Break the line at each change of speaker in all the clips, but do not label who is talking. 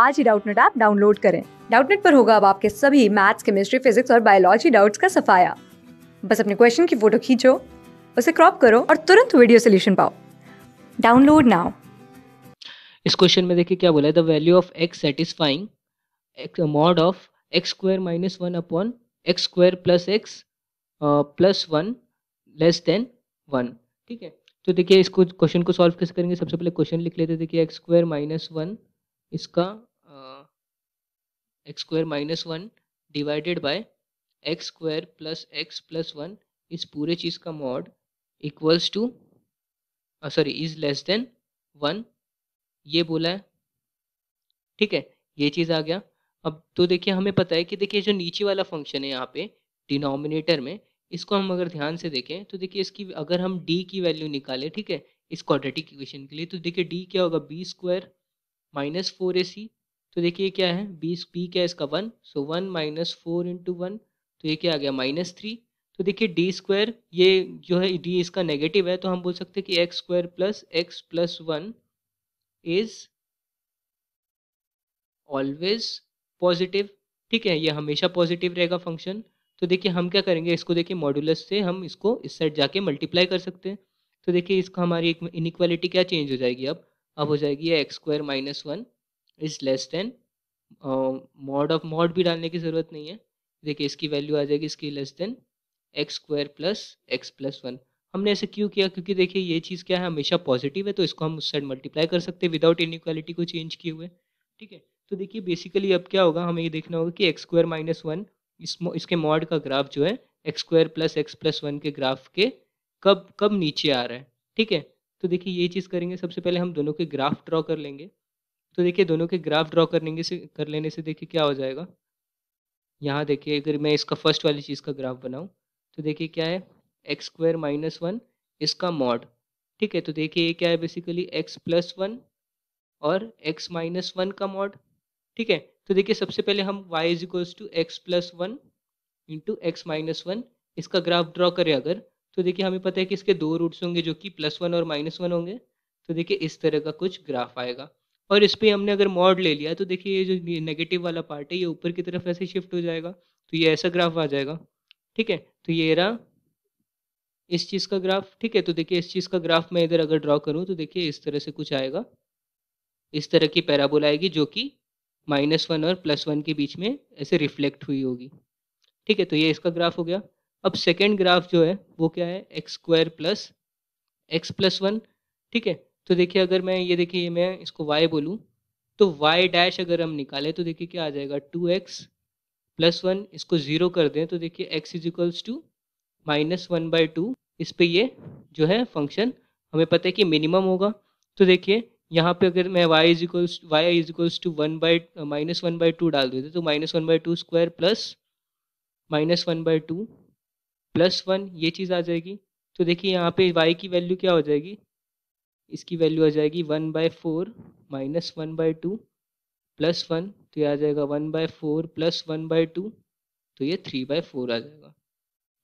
आज ही Doubtnut app download करें डाउटनेट पर होगा अब आपके सभी मैथ्स केमिस्ट्री फिजिक्स और बायोलॉजी डाउट्स का सफाया बस अपने क्वेश्चन की फोटो खींचो उसे क्रॉप करो और तुरंत वीडियो सोल्यूशन पाओ डाउनलोड नाउ इस क्वेश्चन में देखिए क्या बोला है the value of x satisfying mod of x square minus one upon x square plus x plus one less than one ठीक है तो देखिए इसको क्वेश्चन को सॉल्व कैसे करेंगे सबसे पहले क्वेश्चन लिख लेते थे कि एक्स स्क्वायर माइनस वन इसका x square minus one divided by x square plus x plus one इस पूरे चीज़ का mod equals to sorry is less than one ये बोला है ठीक है ये चीज़ आ गया अब तो देखिए हमें पता है कि देखिए जो नीचे वाला फंक्शन है यहाँ पे डिनोमिनेटर में इसको हम अगर ध्यान से देखें तो देखिए इसकी अगर हम डी की वैल्यू निकालें ठीक है इस क्वाड्रेटिक इक्वेशन के लिए तो देखिए डी क्या होगा b square minus four a c तो देखिए क्या है बीस पी क्या है इसका one so one minus four into one तो ये क्या आ गया माइनस थ्री तो देखिए डी स्क्वायर ये जो है डी इसका नेगेटिव है तो हम बोल सकते हैं कि x square plus x plus one is always positive ठीक है ये हमेशा पॉजिटिव रहेगा फंक्शन तो देखिए हम क्या करेंगे इसको देखिए मॉडुलस से हम इसको इस साइड जाके मल्टीप्लाई कर सकते हैं तो देखिए इसका हमारी एक इनिक्वालिटी क्या चेंज हो जाएगी अब अब हो जाएगी x square minus one is less than mod of mod भी डालने की ज़रूरत नहीं है देखिए इसकी वैल्यू आ जाएगी इसकी less than x square plus x plus one हमने ऐसे क्यों किया क्योंकि देखिए ये चीज़ क्या है हमेशा पॉजिटिव है तो इसको हम उस साइड मल्टीप्लाई कर सकते हैं विदाउट इन को चेंज किए हुए ठीक है तो देखिए बेसिकली अब क्या होगा हमें ये देखना होगा कि एक्स स्क्वायर माइनस वन इसके मॉड का ग्राफ जो है x square plus x plus one के ग्राफ के कब कब नीचे आ रहा है ठीक है तो देखिए ये चीज़ करेंगे सबसे पहले हम दोनों के ग्राफ ड्रॉ कर लेंगे तो देखिए दोनों के ग्राफ ड्रॉ करने से कर लेने से देखिए क्या हो जाएगा यहाँ देखिए अगर मैं इसका फर्स्ट वाली चीज़ का ग्राफ बनाऊँ तो देखिए क्या है एक्स स्क्वायर माइनस वन इसका मॉड ठीक है तो देखिए ये क्या है बेसिकली एक्स प्लस वन और एक्स माइनस वन का मॉड ठीक है तो देखिए सबसे पहले हम y is equals to x plus one into x minus one इसका ग्राफ ड्रॉ करें अगर तो देखिए हमें पता है कि इसके दो रूट्स होंगे जो कि प्लस वन और माइनस वन होंगे तो देखिए इस तरह का कुछ ग्राफ आएगा और इस पर हमने अगर मॉड ले लिया तो देखिए ये जो नेगेटिव वाला पार्ट है ये ऊपर की तरफ ऐसे शिफ्ट हो जाएगा तो ये ऐसा ग्राफ आ जाएगा ठीक है तो ये रहा इस चीज़ का ग्राफ ठीक है तो देखिए इस चीज़ का ग्राफ मैं इधर अगर ड्रॉ करूँ तो देखिए इस तरह से कुछ आएगा इस तरह की पैराबोल आएगी जो कि माइनस वन और प्लस वन के बीच में ऐसे रिफ्लेक्ट हुई होगी ठीक है तो ये इसका ग्राफ हो गया अब सेकेंड ग्राफ जो है वो क्या है x square plus x plus one ठीक है तो देखिए अगर मैं ये देखिए मैं इसको y बोलूँ तो y डैश अगर हम निकालें तो देखिए क्या आ जाएगा 2x एक्स प्लस वन इसको ज़ीरो कर दें तो देखिए x is equals to minus one by two इस पर ये जो है फंक्शन हमें पता है कि मिनिमम होगा तो देखिए यहाँ पे अगर मैं y is equals y is equals to one by minus one by two डाल देते तो minus one by two square plus minus one by two plus one ये चीज़ आ जाएगी तो देखिए यहाँ पे y की वैल्यू क्या हो जाएगी इसकी वैल्यू आ जाएगी one by four minus one by two plus one तो ये आ जाएगा one by four plus one by two तो ये थ्री बाय फोर आ जाएगा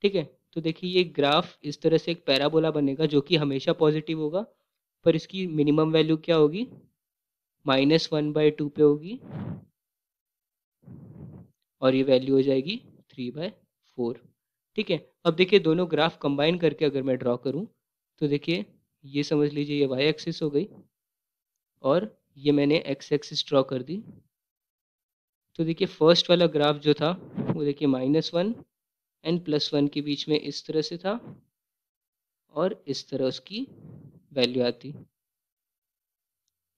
ठीक है तो देखिए ये ग्राफ इस तरह से एक पैराबोला बनेगा जो कि हमेशा पॉजिटिव होगा पर इसकी मिनिमम वैल्यू क्या होगी माइनस वन बाय टू पे होगी और ये वैल्यू हो जाएगी थ्री बाय फोर ठीक है अब देखिए दोनों ग्राफ कंबाइन करके अगर मैं ड्रॉ करूँ तो देखिए ये समझ लीजिए ये वाई एक्सिस हो गई और ये मैंने एक्स एक्सिस ड्रॉ कर दी तो देखिए फर्स्ट वाला ग्राफ जो था वो देखिए minus one and plus one के बीच में इस तरह से था और इस तरह उसकी वैल्यू आती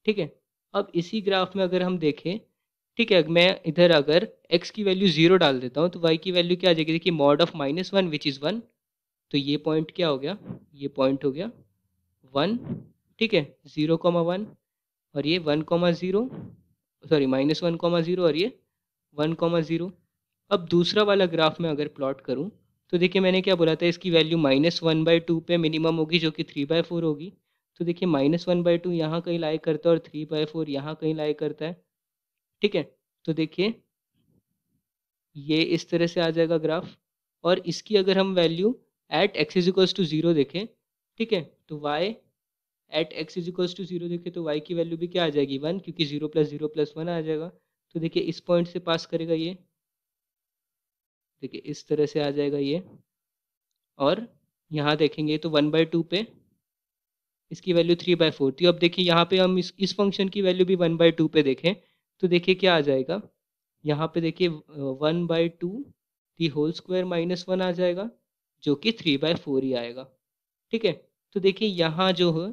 ठीक है अब इसी ग्राफ में अगर हम देखें ठीक है मैं इधर अगर x की वैल्यू जीरो डाल देता हूँ तो y की वैल्यू क्या आ जाएगी देखिए mod of minus one which is one तो ये पॉइंट क्या हो गया ये पॉइंट हो गया वन ठीक है जीरो कॉमा वन और ये one comma zero sorry minus one comma zero और ये वन कॉमा ज़ीरो अब दूसरा वाला ग्राफ में अगर प्लॉट करूँ तो देखिए मैंने क्या बोला था इसकी value minus one by two पर मिनिमम होगी जो कि थ्री बाई फोर होगी तो देखिए माइनस वन बाई टू यहाँ कहीं लाइक करता है और थ्री बाय फोर यहाँ कहीं लाइक करता है ठीक है तो देखिए ये इस तरह से आ जाएगा ग्राफ और इसकी अगर हम value at x is equals to zero देखें ठीक है तो y at x is equals to zero देखें तो वाई की वैल्यू भी क्या आ जाएगी वन क्योंकि zero plus zero plus one आ जाएगा तो देखिए इस पॉइंट से पास करेगा ये देखिए इस तरह से आ जाएगा ये और यहाँ देखेंगे तो वन बाई टू पे इसकी वैल्यू थ्री बाई फोर थी अब देखिए यहाँ पे हम इस इस फंक्शन की वैल्यू भी वन बाई टू पे देखें तो देखिए क्या आ जाएगा यहाँ पे देखिए one by two the whole square minus one आ जाएगा जो कि थ्री बाय फोर ही आएगा ठीक है तो देखिए यहाँ जो है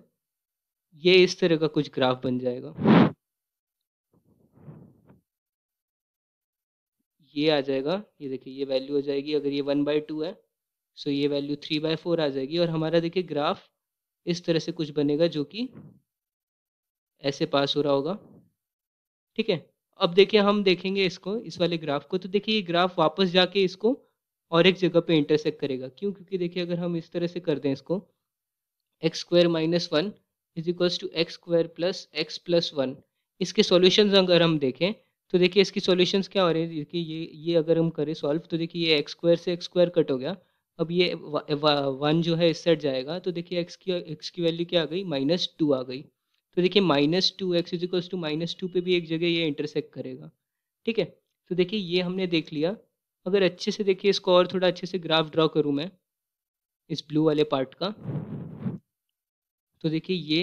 ये इस तरह का कुछ ग्राफ बन जाएगा ये आ जाएगा ये देखिए ये वैल्यू हो जाएगी अगर ये वन बाई टू है सो ये वैल्यू थ्री बाय फोर आ जाएगी और हमारा देखिए ग्राफ इस तरह से कुछ बनेगा जो कि ऐसे पास हो रहा होगा ठीक है अब देखिए हम देखेंगे इसको इस वाले ग्राफ को तो देखिए ये ग्राफ वापस जाके इसको और एक जगह पे इंटरसेक्ट करेगा क्यों क्योंकि देखिए अगर हम इस तरह से कर दें इसको x square minus one is equals to x square plus x plus one इसके सॉल्यूशन अगर हम देखें तो देखिए इसकी सॉल्यूशंस क्या हो रहे हैं देखिए ये ये अगर हम करें सॉल्व तो देखिए ये एक्स स्क्वायर से एक्स स्क्वायर कट हो गया अब ये वन जो है इस सेट जाएगा तो देखिए एक्स की एक्स की वैल्यू क्या आ गई माइनस टू आ गई तो देखिए minus two x is two minus two पर भी एक जगह ये इंटरसेक्ट करेगा ठीक है तो देखिए ये हमने देख लिया अगर अच्छे से देखिए इसको और थोड़ा अच्छे से ग्राफ ड्रॉ करूँ मैं इस ब्लू वाले पार्ट का तो देखिए ये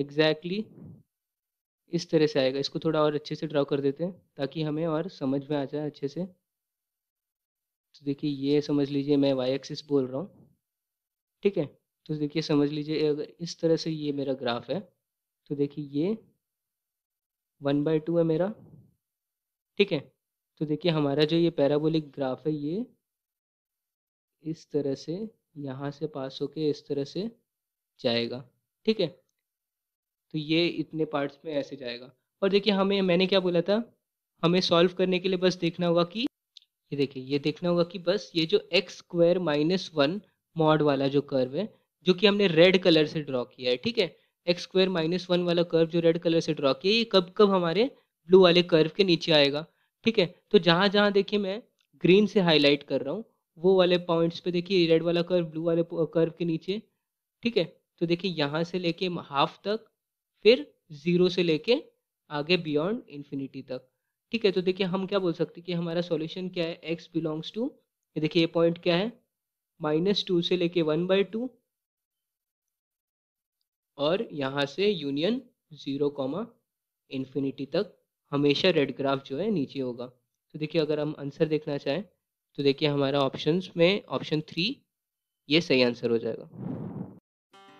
एग्जैक्टली exactly इस तरह से आएगा इसको थोड़ा और अच्छे से ड्रॉ कर देते हैं ताकि हमें और समझ में आ जाए अच्छे से तो देखिए ये समझ लीजिए मैं वाई एक्सिस बोल रहा हूँ ठीक है तो देखिए समझ लीजिए अगर इस तरह से ये मेरा ग्राफ है तो देखिए ये वन बाई टू है मेरा ठीक है तो देखिए हमारा जो ये पैराबोलिक ग्राफ है ये इस तरह से यहाँ से पास होके इस तरह से जाएगा ठीक है तो ये इतने पार्ट्स में ऐसे जाएगा और देखिए हमें मैंने क्या बोला था हमें सॉल्व करने के लिए बस देखना होगा कि ये देखिए ये देखना होगा कि बस ये जो x square minus one mod वाला जो कर्व है जो कि हमने रेड कलर से ड्रॉ किया है ठीक है एक्स स्क्वायर माइनस वन वाला कर्व जो रेड कलर से ड्रॉ किया ये कब कब हमारे ब्लू वाले कर्व के नीचे आएगा ठीक है तो जहाँ जहाँ देखिए मैं ग्रीन से हाईलाइट कर रहा हूँ वो वाले पॉइंट्स पे देखिए रेड वाला कर्व ब्लू वाले कर्व के नीचे ठीक है तो देखिए यहाँ से लेके हाफ तक फिर ज़ीरो से लेके आगे बियॉन्ड इन्फिनिटी तक ठीक है तो देखिए हम क्या बोल सकते हैं कि हमारा सॉल्यूशन क्या है एक्स बिलोंग्स टू ये देखिए ये पॉइंट क्या है माइनस टू से लेके वन बाई टू और यहाँ से यूनियन ज़ीरो कॉमा इन्फिनिटी तक हमेशा रेड ग्राफ जो है नीचे होगा तो देखिए अगर हम आंसर देखना चाहें तो देखिए हमारा ऑप्शन में ऑप्शन थ्री ये सही आंसर हो जाएगा